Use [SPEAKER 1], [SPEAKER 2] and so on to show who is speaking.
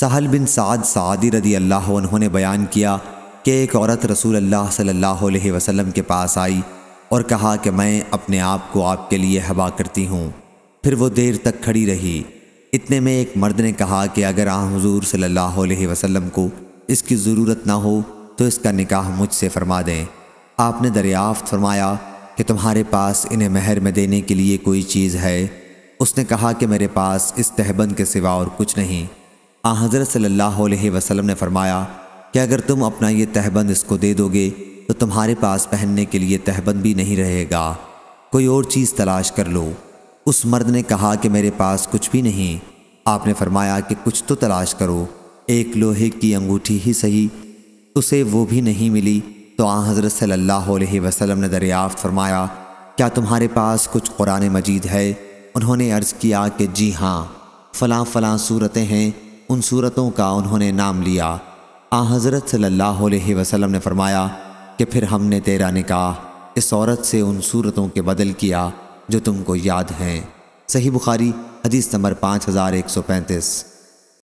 [SPEAKER 1] सहल बिन साद सादी रदी अल्लाह उन्होंने बयान किया कि एक औरत रसूल अल्लाह सल्लल्लाहु अलैहि वसल्लम के पास आई और कहा कि मैं अपने आप को आपके लिए हवा करती हूँ फिर वो देर तक खड़ी रही इतने में एक मर्द ने कहा कि अगर आ हजूर सल्लल्लाहु अलैहि वसल्लम को इसकी ज़रूरत ना हो तो इसका निकाह मुझसे फरमा दें आपने दरियाफ्त फरमाया कि तुम्हारे पास इन्हें महर में देने के लिए कोई चीज़ है उसने कहा कि मेरे पास इस तहबंद के सिवा और कुछ नहीं आ हज़रत सल्लल्लाहु अलैहि वसल्लम ने फरमाया कि अगर तुम अपना ये तहबंद इसको दे दोगे तो तुम्हारे पास पहनने के लिए तहबंद भी नहीं रहेगा कोई और चीज़ तलाश कर लो उस मर्द ने कहा कि मेरे पास कुछ भी नहीं आपने फरमाया कि कुछ तो तलाश करो एक लोहे की अंगूठी ही सही उसे वो भी नहीं मिली तो आ हज़रत सल्लल्लाहु अलैहि वसल्लम ने दरियाफ़त फरमाया क्या तुम्हारे पास कुछ कुरान मजीद है उन्होंने अर्ज़ किया कि जी हाँ फ़लाँ फ़लाँ सूरतें हैं उन सूरतों का उन्होंने नाम लिया आ हज़रत सल्लल्लाहु अलैहि वसल्लम ने फरमाया कि फिर हमने तेरा निकाह इस औरत से उन सूरतों के बदल किया जो तुमको याद हैं सही बुखारी हदीस नंबर पाँच हज़ार एक सौ पैंतीस